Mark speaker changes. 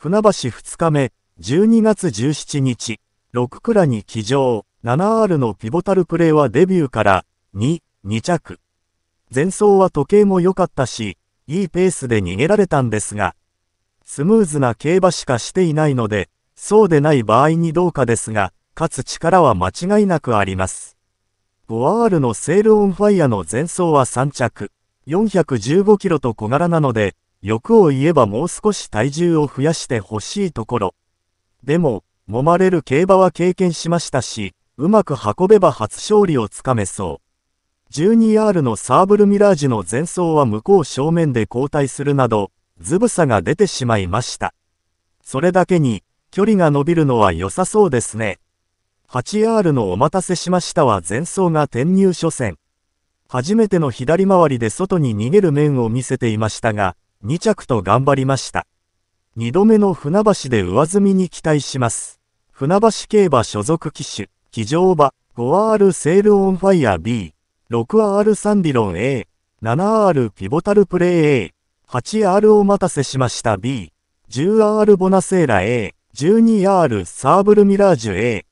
Speaker 1: 船橋2日目、12月17日、6クラに騎乗、7R のピボタルプレーはデビューから2、2着。前走は時計も良かったし、いいペースで逃げられたんですが、スムーズな競馬しかしていないので、そうでない場合にどうかですが、勝つ力は間違いなくあります。5R のセールオンファイアの前走は3着、415キロと小柄なので、欲を言えばもう少し体重を増やしてほしいところ。でも、揉まれる競馬は経験しましたし、うまく運べば初勝利をつかめそう。12R のサーブルミラージュの前走は向こう正面で交代するなど、ずぶさが出てしまいました。それだけに、距離が伸びるのは良さそうですね。8R のお待たせしましたは前走が転入初戦。初めての左回りで外に逃げる面を見せていましたが、2着と頑張りました。2度目の船橋で上積みに期待します。船橋競馬所属機種、騎乗馬、5R セールオンファイア B、6R サンディロン A、7R ピボタルプレイ A、8R お待たせしました B、10R ボナセーラ A、12R サーブルミラージュ A、